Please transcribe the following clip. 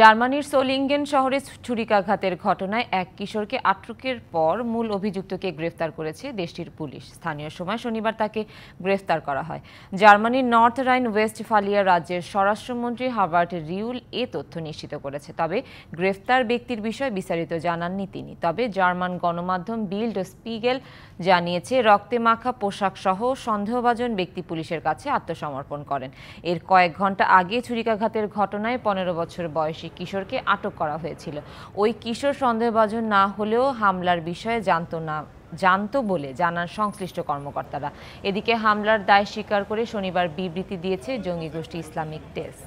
জার্মানির সোলিঙ্গেন শহরে ছুরিকাঘাতের ঘটনায় এক কিশোরকে আটকের পর মূল অভিযুক্তকে গ্রেফতার করেছে দেশটির পুলিশ স্থানীয় সময় শনিবার তাকে গ্রেফতার করা হয় জার্মানির নর্থ রাইন ওয়েস্ট ফালিয়া রাজ্যের স্বরাষ্ট্রমন্ত্রী হাবার্ট রিউল এ তথ্য নিশ্চিত করেছে তবে গ্রেফতার ব্যক্তির বিষয়ে বিস্তারিত জানাননি তিনি তবে জার্মান গণমাধ্যম বিল্ড স্পিগেল জানিয়েছে রক্তে মাখা পোশাক সহ সন্দেহভাজন ব্যক্তি পুলিশের কাছে আত্মসমর্পণ করেন এর কয়েক ঘন্টা আগে ছুরিকাঘাতের ঘটনায় পনেরো বছর বয়স সেই কিশোরকে আটক করা হয়েছিল ওই কিশোর সন্দেহভাজন না হলেও হামলার বিষয়ে জানত না জানতো বলে জানান সংশ্লিষ্ট কর্মকর্তারা এদিকে হামলার দায় স্বীকার করে শনিবার বিবৃতি দিয়েছে জঙ্গি গোষ্ঠী ইসলামিক টেস্ট